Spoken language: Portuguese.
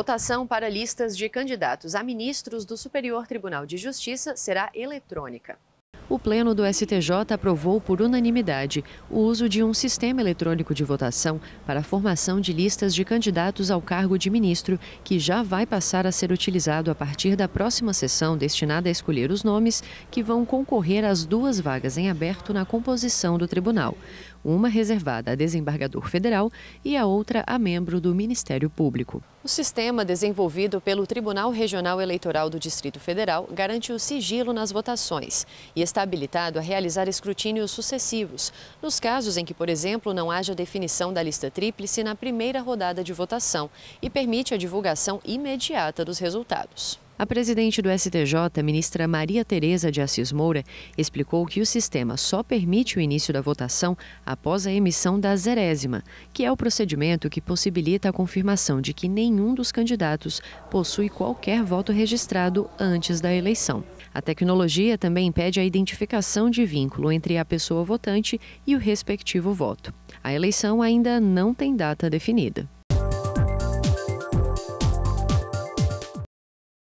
Votação para listas de candidatos a ministros do Superior Tribunal de Justiça será eletrônica. O Pleno do STJ aprovou por unanimidade o uso de um sistema eletrônico de votação para a formação de listas de candidatos ao cargo de ministro, que já vai passar a ser utilizado a partir da próxima sessão destinada a escolher os nomes que vão concorrer às duas vagas em aberto na composição do tribunal uma reservada a desembargador federal e a outra a membro do Ministério Público. O sistema desenvolvido pelo Tribunal Regional Eleitoral do Distrito Federal garante o sigilo nas votações e está habilitado a realizar escrutínios sucessivos, nos casos em que, por exemplo, não haja definição da lista tríplice na primeira rodada de votação e permite a divulgação imediata dos resultados. A presidente do STJ, ministra Maria Tereza de Assis Moura, explicou que o sistema só permite o início da votação após a emissão da zerésima, que é o procedimento que possibilita a confirmação de que nenhum dos candidatos possui qualquer voto registrado antes da eleição. A tecnologia também impede a identificação de vínculo entre a pessoa votante e o respectivo voto. A eleição ainda não tem data definida.